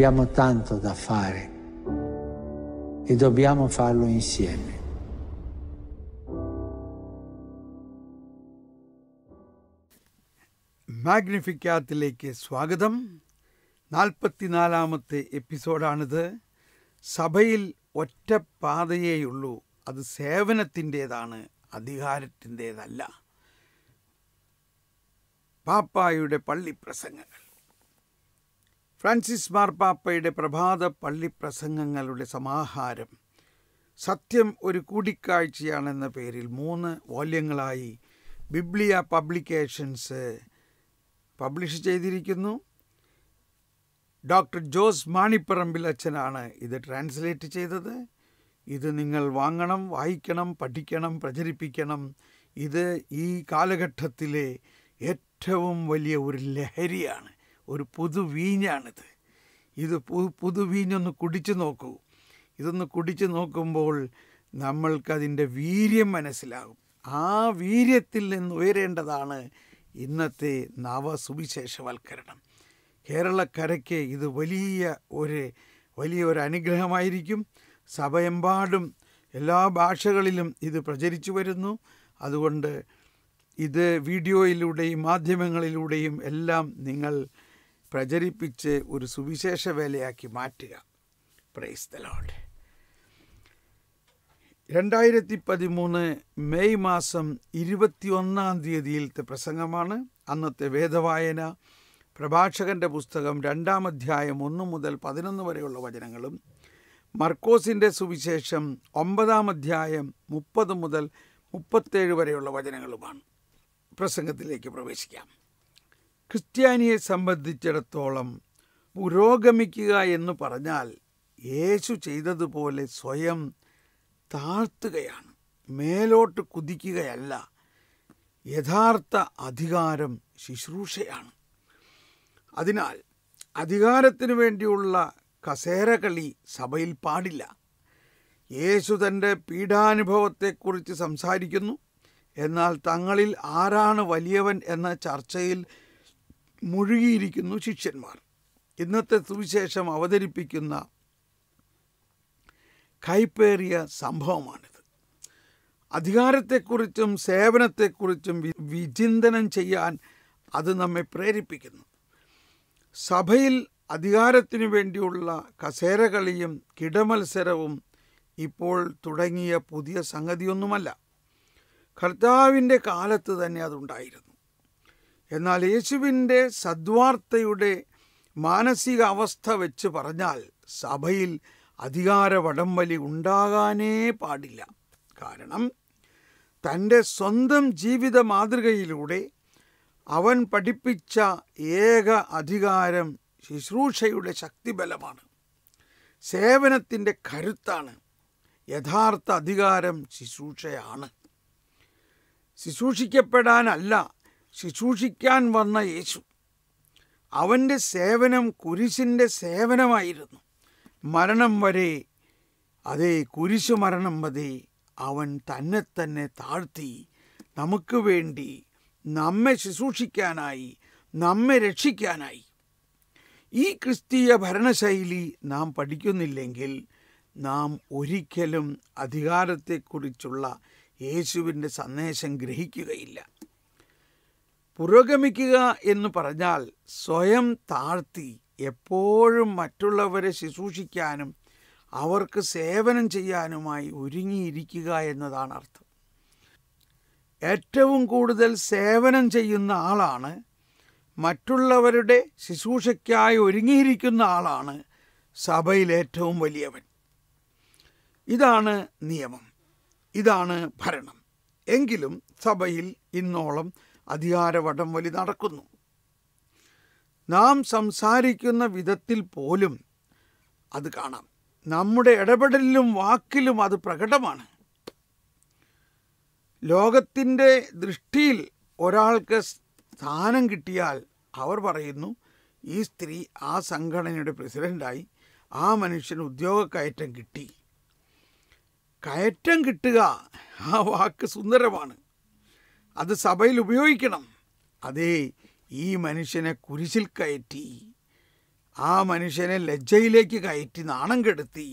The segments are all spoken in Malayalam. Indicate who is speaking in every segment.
Speaker 1: Abbiamo tanto da fare e dobbiamo farlo insieme. മാഗ്നിഫിക്കാത്തിലേക്ക് സ്വാഗതം നാൽപ്പത്തിനാലാമത്തെ എപ്പിസോഡാണിത് സഭയിൽ ഒറ്റ പാതയേയുള്ളൂ അത് സേവനത്തിൻ്റേതാണ് അധികാരത്തിൻ്റേതല്ല പാപ്പായുടെ പള്ളി പ്രസംഗങ്ങൾ ഫ്രാൻസിസ് മാർപ്പാപ്പയുടെ പ്രഭാത പള്ളി പ്രസംഗങ്ങളുടെ സമാഹാരം സത്യം ഒരു കൂടിക്കാഴ്ചയാണെന്ന പേരിൽ മൂന്ന് വോല്യങ്ങളായി ബിബ്ലിയ പബ്ലിക്കേഷൻസ് പബ്ലിഷ് ചെയ്തിരിക്കുന്നു ഡോക്ടർ ജോസ് മാണിപ്പറമ്പിൽ അച്ഛനാണ് ഇത് ട്രാൻസ്ലേറ്റ് ചെയ്തത് ഇത് നിങ്ങൾ വാങ്ങണം വായിക്കണം പഠിക്കണം പ്രചരിപ്പിക്കണം ഇത് ഈ കാലഘട്ടത്തിലെ ഏറ്റവും വലിയ ഒരു ലഹരിയാണ് ഒരു പുതു വീഞ്ഞാണിത് ഇത് പുതു പുതു വീഞ്ഞൊന്ന് കുടിച്ചു നോക്കൂ ഇതൊന്ന് കുടിച്ചു നോക്കുമ്പോൾ നമ്മൾക്കതിൻ്റെ വീര്യം മനസ്സിലാകും ആ വീര്യത്തിൽ നിന്ന് ഉയരേണ്ടതാണ് ഇന്നത്തെ നവസുവിശേഷവൽക്കരണം കേരളക്കരയ്ക്ക് ഇത് വലിയ ഒരു വലിയ ഒരു അനുഗ്രഹമായിരിക്കും സഭയെമ്പാടും എല്ലാ ഭാഷകളിലും ഇത് പ്രചരിച്ചു വരുന്നു അതുകൊണ്ട് ഇത് വീഡിയോയിലൂടെയും മാധ്യമങ്ങളിലൂടെയും എല്ലാം നിങ്ങൾ പ്രചരിപ്പിച്ച് ഒരു സുവിശേഷ വേലയാക്കി മാറ്റുക പ്രൈസ് ദ രണ്ടായിരത്തി പതിമൂന്ന് മെയ് മാസം ഒന്നാം തീയതിയിലത്തെ പ്രസംഗമാണ് അന്നത്തെ വേദവായന പ്രഭാഷകൻ്റെ പുസ്തകം രണ്ടാം അധ്യായം ഒന്ന് മുതൽ പതിനൊന്ന് വരെയുള്ള വചനങ്ങളും മർക്കോസിൻ്റെ സുവിശേഷം ഒമ്പതാം അധ്യായം മുപ്പത് മുതൽ മുപ്പത്തേഴ് വരെയുള്ള വചനങ്ങളുമാണ് പ്രസംഗത്തിലേക്ക് പ്രവേശിക്കാം ക്രിസ്ത്യാനിയെ സംബന്ധിച്ചിടത്തോളം പുരോഗമിക്കുക എന്ന് പറഞ്ഞാൽ യേശു ചെയ്തതുപോലെ സ്വയം താഴ്ത്തുകയാണ് മേലോട്ട് കുതിക്കുകയല്ല യഥാർത്ഥ അധികാരം ശുശ്രൂഷയാണ് അതിനാൽ അധികാരത്തിനു വേണ്ടിയുള്ള കസേരകളി സഭയിൽ പാടില്ല യേശു തൻ്റെ പീഡാനുഭവത്തെക്കുറിച്ച് സംസാരിക്കുന്നു എന്നാൽ തങ്ങളിൽ ആരാണ് വലിയവൻ എന്ന ചർച്ചയിൽ മുഴുകിയിരിക്കുന്നു ശിഷ്യന്മാർ ഇന്നത്തെ സുവിശേഷം അവതരിപ്പിക്കുന്ന കൈപ്പേറിയ സംഭവമാണിത് അധികാരത്തെക്കുറിച്ചും സേവനത്തെക്കുറിച്ചും വിചിന്തനം ചെയ്യാൻ അത് നമ്മെ പ്രേരിപ്പിക്കുന്നു സഭയിൽ അധികാരത്തിനു വേണ്ടിയുള്ള കസേരകളിയും കിടമത്സരവും ഇപ്പോൾ തുടങ്ങിയ പുതിയ സംഗതിയൊന്നുമല്ല കർത്താവിൻ്റെ കാലത്ത് തന്നെ അതുണ്ടായിരുന്നു എന്നാൽ യേശുവിൻ്റെ സദ്വാർത്തയുടെ മാനസിക അവസ്ഥ വെച്ച് പറഞ്ഞാൽ സഭയിൽ അധികാര വടംവലി ഉണ്ടാകാനേ പാടില്ല കാരണം തൻ്റെ സ്വന്തം ജീവിത മാതൃകയിലൂടെ അവൻ പഠിപ്പിച്ച ഏക അധികാരം ശുശ്രൂഷയുടെ ശക്തിബലമാണ് സേവനത്തിൻ്റെ കരുത്താണ് യഥാർത്ഥ അധികാരം ശുശ്രൂഷയാണ് ശുശ്രൂഷിക്കപ്പെടാനല്ല ശുശ്രൂഷിക്കാൻ വന്ന യേശു അവൻ്റെ സേവനം കുരിശിൻ്റെ സേവനമായിരുന്നു മരണം വരെ അതേ കുരിശു മരണം വരെ അവൻ തന്നെ തന്നെ താഴ്ത്തി നമുക്ക് വേണ്ടി നമ്മെ ശുശ്രൂഷിക്കാനായി നമ്മെ രക്ഷിക്കാനായി ഈ ക്രിസ്തീയ ഭരണശൈലി നാം പഠിക്കുന്നില്ലെങ്കിൽ നാം ഒരിക്കലും അധികാരത്തെക്കുറിച്ചുള്ള യേശുവിൻ്റെ സന്ദേശം ഗ്രഹിക്കുകയില്ല പുരോഗമിക്കുക എന്ന് പറഞ്ഞാൽ സ്വയം താഴ്ത്തി എപ്പോഴും മറ്റുള്ളവരെ ശുശ്രൂഷിക്കാനും അവർക്ക് സേവനം ചെയ്യാനുമായി ഒരുങ്ങിയിരിക്കുക എന്നതാണ് അർത്ഥം ഏറ്റവും കൂടുതൽ സേവനം ചെയ്യുന്ന ആളാണ് മറ്റുള്ളവരുടെ ശുശ്രൂഷയ്ക്കായി ഒരുങ്ങിയിരിക്കുന്ന ആളാണ് സഭയിൽ ഏറ്റവും വലിയവൻ ഇതാണ് നിയമം ഇതാണ് ഭരണം എങ്കിലും സഭയിൽ ഇന്നോളം വടം വലി നടക്കുന്നു നാം സംസാരിക്കുന്ന വിധത്തിൽ പോലും അത് കാണാം നമ്മുടെ ഇടപെടലിലും വാക്കിലും അത് പ്രകടമാണ് ലോകത്തിൻ്റെ ദൃഷ്ടിയിൽ ഒരാൾക്ക് സ്ഥാനം കിട്ടിയാൽ അവർ പറയുന്നു ഈ സ്ത്രീ ആ സംഘടനയുടെ പ്രസിഡൻ്റായി ആ മനുഷ്യന് ഉദ്യോഗ കയറ്റം കിട്ടി കയറ്റം കിട്ടുക ആ വാക്ക് സുന്ദരമാണ് അത് സഭയിൽ ഉപയോഗിക്കണം അതേ ഈ മനുഷ്യനെ കുരിശിൽ കയറ്റി ആ മനുഷ്യനെ ലജ്ജയിലേക്ക് കയറ്റി നാണം കെടുത്തി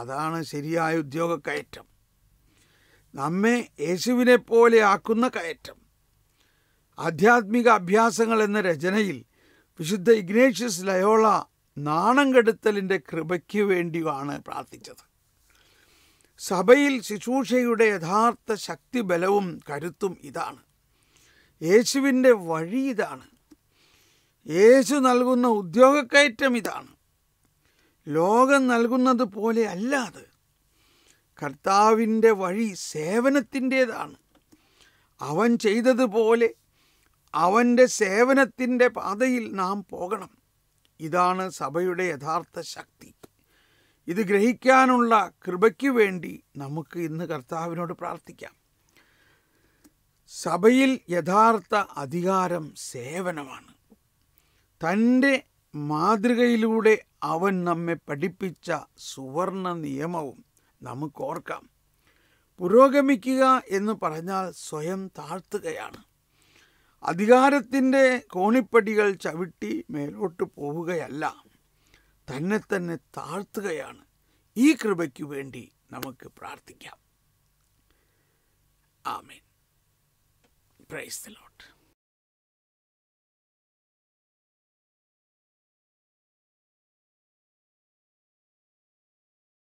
Speaker 1: അതാണ് ശരിയായ ഉദ്യോഗ കയറ്റം നമ്മെ യേശുവിനെ പോലെ ആക്കുന്ന കയറ്റം ആധ്യാത്മിക അഭ്യാസങ്ങൾ എന്ന രചനയിൽ വിശുദ്ധ ഇഗ്നേഷ്യസ് ലയോള നാണം കെടുത്തലിൻ്റെ കൃപയ്ക്ക് വേണ്ടിയാണ് പ്രാർത്ഥിച്ചത് സഭയിൽ ശുശ്രൂഷയുടെ യഥാർത്ഥ ശക്തി ബലവും കരുത്തും ഇതാണ് യേശുവിൻ്റെ വഴി ഇതാണ് യേശു നൽകുന്ന ഉദ്യോഗക്കയറ്റം ഇതാണ് ലോകം നൽകുന്നത് പോലെ അല്ലാതെ കർത്താവിൻ്റെ വഴി സേവനത്തിൻ്റേതാണ് അവൻ ചെയ്തതുപോലെ അവൻ്റെ സേവനത്തിൻ്റെ പാതയിൽ നാം പോകണം ഇതാണ് സഭയുടെ യഥാർത്ഥ ശക്തി ഇത് ഗ്രഹിക്കാനുള്ള കൃപയ്ക്ക് വേണ്ടി നമുക്ക് ഇന്ന് കർത്താവിനോട് പ്രാർത്ഥിക്കാം സഭയിൽ യഥാർത്ഥ അധികാരം സേവനമാണ് തൻ്റെ മാതൃകയിലൂടെ അവൻ നമ്മെ പഠിപ്പിച്ച സുവർണ നിയമവും നമുക്ക് ഓർക്കാം പുരോഗമിക്കുക എന്ന് പറഞ്ഞാൽ സ്വയം താഴ്ത്തുകയാണ് അധികാരത്തിൻ്റെ കോണിപ്പടികൾ ചവിട്ടി മേലോട്ട് പോവുകയല്ല തന്നെ തന്നെ താഴ്ത്തുകയാണ് ഈ കൃപയ്ക്ക് വേണ്ടി നമുക്ക് പ്രാർത്ഥിക്കാം ആമീൻ പ്രൈസ് ദ ലോട്ട്